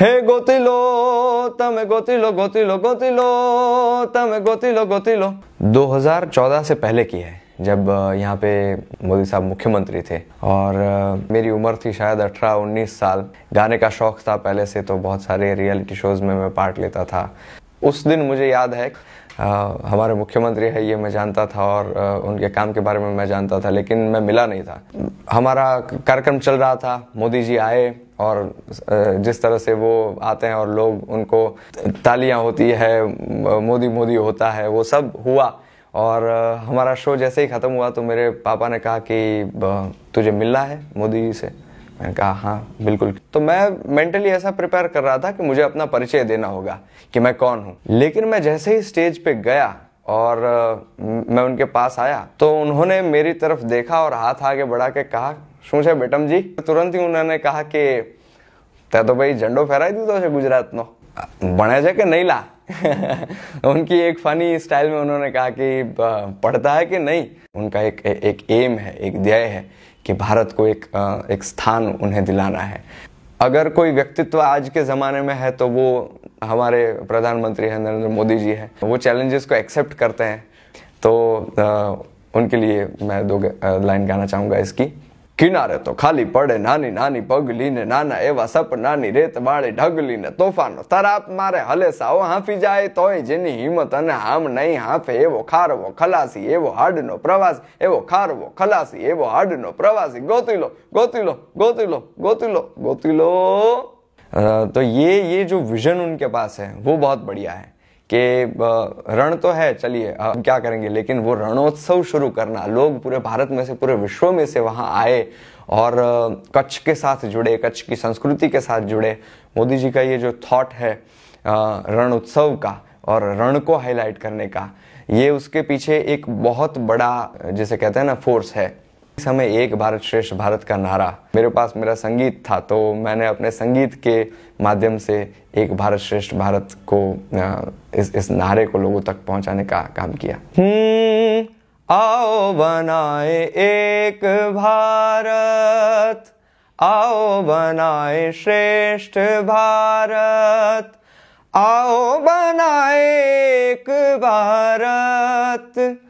হে গতিল तम गोती लो गोती लो गोती लो तम लो लो 2014 से पहले की है जब यहाँ पे मोदी साहब मुख्यमंत्री थे और मेरी उम्र थी शायद 18-19 साल गाने का शौक था पहले से तो बहुत सारे रियलिटी शोज में मैं पार्ट लेता था उस दिन मुझे याद है हमारे मुख्यमंत्री है ये मैं जानता था और उनके काम के बारे में मैं जानता था लेकिन मैं मिला नहीं था हमारा कार्यक्रम चल रहा था मोदी जी आए और जिस तरह से वो आते हैं और लोग उनको तालियां होती है मोदी मोदी होता है वो सब हुआ और हमारा शो जैसे ही ख़त्म हुआ तो मेरे पापा ने कहा कि तुझे मिलना है मोदी जी से मैंने कहा हाँ बिल्कुल तो मैं मेंटली ऐसा प्रिपेयर कर रहा था कि मुझे अपना परिचय देना होगा कि मैं कौन हूँ लेकिन मैं जैसे ही स्टेज पे गया और मैं उनके पास आया तो उन्होंने मेरी तरफ देखा और हाथ आगे बढ़ा के कहा बेटम जी तुरंत ही उन्होंने कहा कि तो भाई झंडो फहराई दी तो गुजरात नो बने जाए कि नहीं ला उनकी एक फनी स्टाइल में उन्होंने कहा कि पढ़ता है कि नहीं उनका एक एक एम है एक ध्येय है कि भारत को एक एक स्थान उन्हें दिलाना है अगर कोई व्यक्तित्व आज के ज़माने में है तो वो हमारे प्रधानमंत्री हैं नरेंद्र मोदी जी हैं वो चैलेंजेस को एक्सेप्ट करते हैं तो उनके लिए मैं दो लाइन गाना चाहूँगा इसकी કિનારે તો ખાલી પડે નાની નાની પગલીને નાના એવા સપનાની રેત વાળી ઢગલીને તોફાનો તરાપ મારે હલેસાઓ હાંફી જાય તોય જેની હિંમત અને આમ નહીં હાંફે એવો ખારવો ખલાસી એવો હાડનો પ્રવાસ એવો ખારવો ખલાસી એવો હાડનો પ્રવાસી ગોતી લો ગોતી લો ગોતી લો ગોતી લો ગોતી लो तो ये ये जो विजन उनके पास है कि रण तो है चलिए हम क्या करेंगे लेकिन वो रणोत्सव शुरू करना लोग पूरे भारत में से पूरे विश्व में से वहाँ आए और कच्छ के साथ जुड़े कच्छ की संस्कृति के साथ जुड़े मोदी जी का ये जो थॉट है रण उत्सव का और रण को हाईलाइट करने का ये उसके पीछे एक बहुत बड़ा जैसे कहते हैं ना फोर्स है समय एक भारत श्रेष्ठ भारत का नारा मेरे पास मेरा संगीत था तो मैंने अपने संगीत के माध्यम से एक भारत श्रेष्ठ भारत को इस इस नारे को लोगों तक पहुंचाने का काम किया हम्म, आओ बनाए एक भारत आओ बनाए श्रेष्ठ भारत आओ बनाए एक भारत